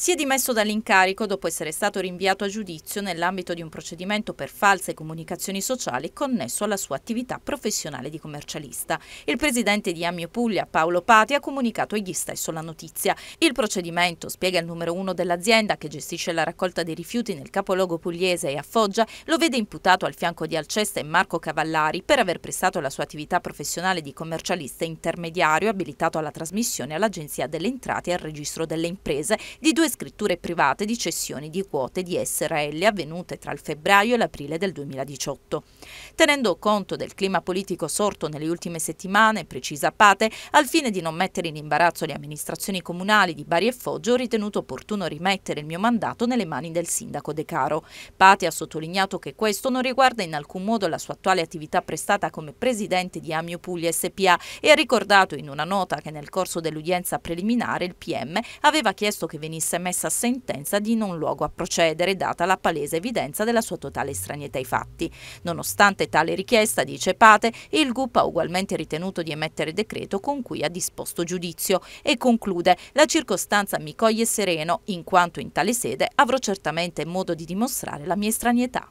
Si è dimesso dall'incarico dopo essere stato rinviato a giudizio nell'ambito di un procedimento per false comunicazioni sociali connesso alla sua attività professionale di commercialista. Il presidente di Amio Puglia, Paolo Pati, ha comunicato egli stesso la notizia. Il procedimento, spiega il numero uno dell'azienda che gestisce la raccolta dei rifiuti nel capoluogo pugliese e a Foggia, lo vede imputato al fianco di Alcesta e Marco Cavallari per aver prestato la sua attività professionale di commercialista intermediario abilitato alla trasmissione all'Agenzia delle Entrate e al Registro delle Imprese di due scritture private di cessioni di quote di SRL avvenute tra il febbraio e l'aprile del 2018. Tenendo conto del clima politico sorto nelle ultime settimane, precisa Pate, al fine di non mettere in imbarazzo le amministrazioni comunali di Bari e Foggio, ho ritenuto opportuno rimettere il mio mandato nelle mani del sindaco De Caro. Pate ha sottolineato che questo non riguarda in alcun modo la sua attuale attività prestata come presidente di Amio Puglia SPA e ha ricordato in una nota che nel corso dell'udienza preliminare il PM aveva chiesto che venisse emessa sentenza di non luogo a procedere, data la palese evidenza della sua totale estranietà ai fatti. Nonostante tale richiesta, dice Pate, il GUP ha ugualmente ritenuto di emettere decreto con cui ha disposto giudizio e conclude la circostanza mi coglie sereno in quanto in tale sede avrò certamente modo di dimostrare la mia estranietà.